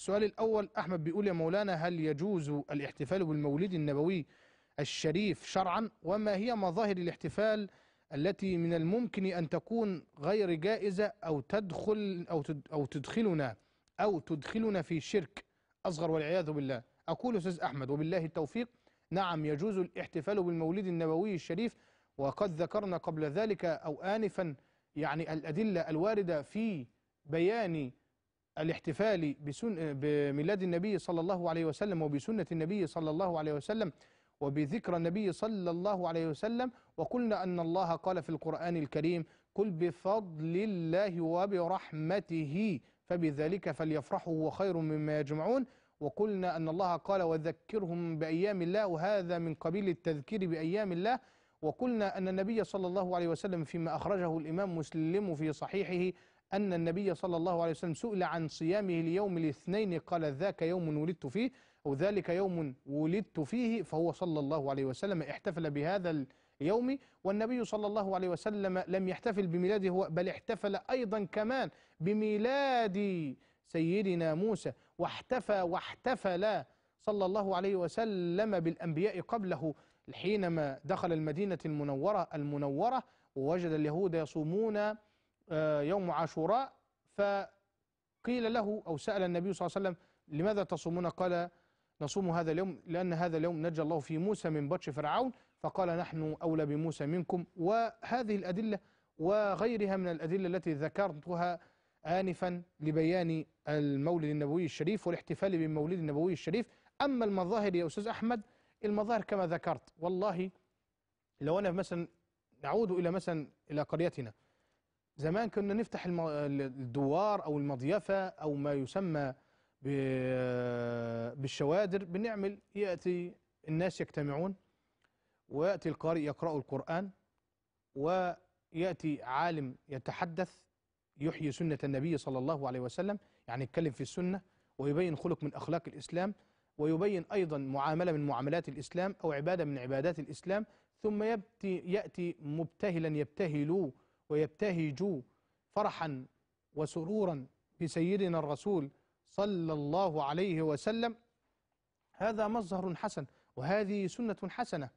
السؤال الأول أحمد بيقول يا مولانا هل يجوز الاحتفال بالمولد النبوي الشريف شرعا وما هي مظاهر الاحتفال التي من الممكن أن تكون غير جائزة أو تدخل أو أو تدخلنا أو تدخلنا في شرك أصغر والعياذ بالله أقول أستاذ أحمد وبالله التوفيق نعم يجوز الاحتفال بالمولد النبوي الشريف وقد ذكرنا قبل ذلك أو آنفا يعني الأدلة الواردة في بيان الاحتفال بسن بميلاد النبي صلى الله عليه وسلم وبسنة النبي صلى الله عليه وسلم وبذكرى النبي صلى الله عليه وسلم وقلنا أن الله قال في القرآن الكريم قل بفضل الله وبرحمته فبذلك فليفرحوا وخير مما يجمعون وقلنا أن الله قال وذكرهم بأيام الله وهذا من قبيل التذكير بأيام الله وقلنا أن النبي صلى الله عليه وسلم فيما أخرجه الإمام مسلم في صحيحه أن النبي صلى الله عليه وسلم سئل عن صيامه ليوم الاثنين قال ذاك يوم ولدت فيه أو ذلك يوم ولدت فيه فهو صلى الله عليه وسلم احتفل بهذا اليوم والنبي صلى الله عليه وسلم لم يحتفل بميلاده هو بل احتفل أيضا كمان بميلاد سيدنا موسى واحتفى واحتفل صلى الله عليه وسلم بالأنبياء قبله حينما دخل المدينة المنورة المنورة ووجد اليهود يصومون آه، يوم عاشوراء فقيل له أو سأل النبي صلى الله عليه وسلم لماذا تصومون قال نصوم هذا اليوم لأن هذا اليوم نجى الله في موسى من بطش فرعون فقال نحن أولى بموسى منكم وهذه الأدلة وغيرها من الأدلة التي ذكرتها آنفا لبيان المولد النبوي الشريف والاحتفال بالمولد النبوي الشريف أما المظاهر يا أستاذ أحمد المظاهر كما ذكرت والله لو أنا مثلا نعود إلى مثلا إلى قريتنا زمان كنا نفتح الدوار أو المضيفة أو ما يسمى بالشوادر بنعمل يأتي الناس يجتمعون ويأتي القارئ يقرأ القرآن ويأتي عالم يتحدث يحيي سنة النبي صلى الله عليه وسلم يعني يتكلم في السنة ويبين خلق من أخلاق الإسلام ويبين أيضا معاملة من معاملات الإسلام أو عبادة من عبادات الإسلام ثم يأتي مبتهلا يبتهل ويبتهج فرحا وسرورا بسيدنا الرسول صلى الله عليه وسلم هذا مظهر حسن وهذه سنة حسنة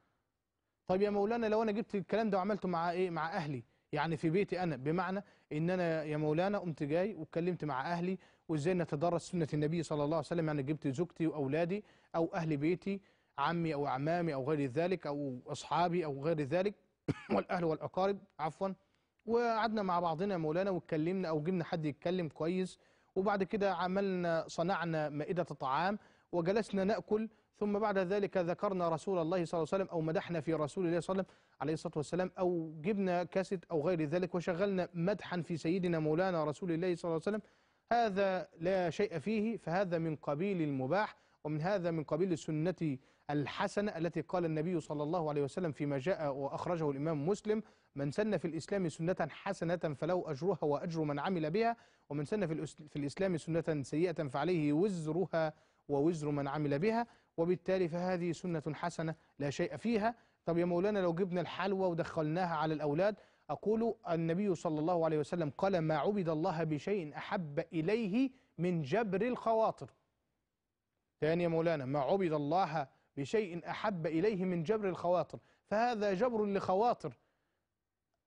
طيب يا مولانا لو أنا جبت الكلام ده وعملته مع إيه؟ مع أهلي يعني في بيتي أنا بمعنى إن أنا يا مولانا قمت جاي واتكلمت مع أهلي وإزاي نتدرس سنة النبي صلى الله عليه وسلم يعني جبت زوجتي وأولادي أو أهل بيتي عمي أو أعمامي أو غير ذلك أو أصحابي أو غير ذلك والأهل والأقارب عفوا وقعدنا مع بعضنا يا مولانا واتكلمنا او جبنا حد يتكلم كويس وبعد كده عملنا صنعنا مائده الطعام وجلسنا ناكل ثم بعد ذلك ذكرنا رسول الله صلى الله عليه وسلم او مدحنا في رسول الله صلى الله عليه الصلاه والسلام او جبنا كاسيت او غير ذلك وشغلنا مدحا في سيدنا مولانا رسول الله صلى الله عليه وسلم هذا لا شيء فيه فهذا من قبيل المباح ومن هذا من قبيل السنة الحسنة التي قال النبي صلى الله عليه وسلم فيما جاء وأخرجه الإمام مسلم من سن في الإسلام سنة حسنة فله أجرها وأجر من عمل بها ومن سن في الإسلام سنة سيئة فعليه وزرها ووزر من عمل بها وبالتالي فهذه سنة حسنة لا شيء فيها طب يا مولانا لو جبنا الحلوى ودخلناها على الأولاد أقول النبي صلى الله عليه وسلم قال ما عبد الله بشيء أحب إليه من جبر الخواطر يا مولانا ما عبد الله بشيء أحب إليه من جبر الخواطر فهذا جبر لخواطر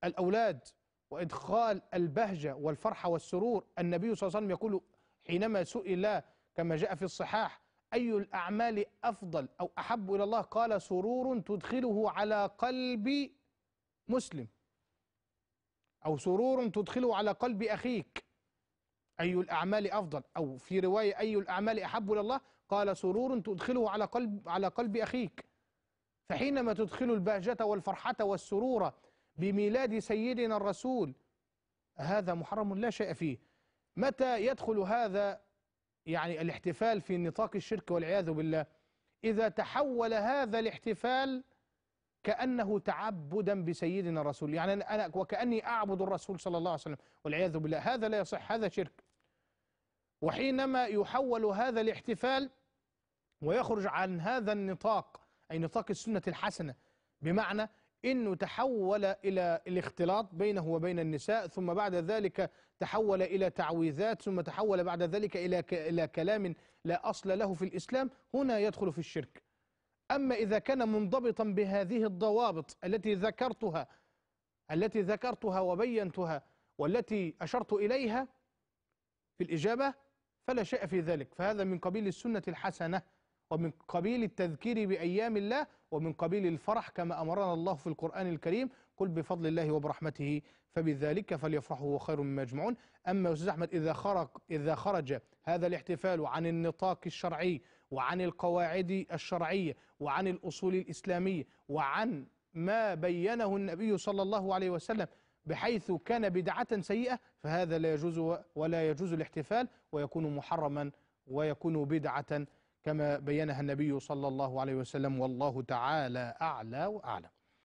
الأولاد وإدخال البهجة والفرحة والسرور النبي صلى الله عليه وسلم يقول حينما سئل كما جاء في الصحاح أي الأعمال أفضل أو أحب إلى الله قال سرور تدخله على قلب مسلم أو سرور تدخله على قلب أخيك أي الأعمال أفضل أو في رواية أي الأعمال أحب إلى الله قال سرور تدخله على قلب على قلب أخيك فحينما تدخل البهجة والفرحة والسرور بميلاد سيدنا الرسول هذا محرم لا شيء فيه متى يدخل هذا يعني الاحتفال في نطاق الشرك والعياذ بالله إذا تحول هذا الاحتفال كأنه تعبدا بسيدنا الرسول يعني أنا وكأني أعبد الرسول صلى الله عليه وسلم والعياذ بالله هذا لا يصح هذا شرك وحينما يحول هذا الاحتفال ويخرج عن هذا النطاق أي نطاق السنة الحسنة بمعنى أنه تحول إلى الاختلاط بينه وبين النساء ثم بعد ذلك تحول إلى تعويذات ثم تحول بعد ذلك إلى إلى كلام لا أصل له في الإسلام هنا يدخل في الشرك أما إذا كان منضبطا بهذه الضوابط التي ذكرتها التي ذكرتها وبينتها والتي أشرت إليها في الإجابة فلا شيء في ذلك فهذا من قبيل السنة الحسنة ومن قبيل التذكير بأيام الله ومن قبيل الفرح كما أمرنا الله في القرآن الكريم قل بفضل الله وبرحمته فبذلك فليفرحوا هو خير مما يجمعون أما أستاذ أحمد إذا خرج, إذا خرج هذا الاحتفال عن النطاق الشرعي وعن القواعد الشرعية وعن الأصول الإسلامية وعن ما بينه النبي صلى الله عليه وسلم بحيث كان بدعة سيئة فهذا لا يجوز ولا يجوز الاحتفال ويكون محرما ويكون بدعة كما بينها النبي صلى الله عليه وسلم والله تعالى أعلى وأعلم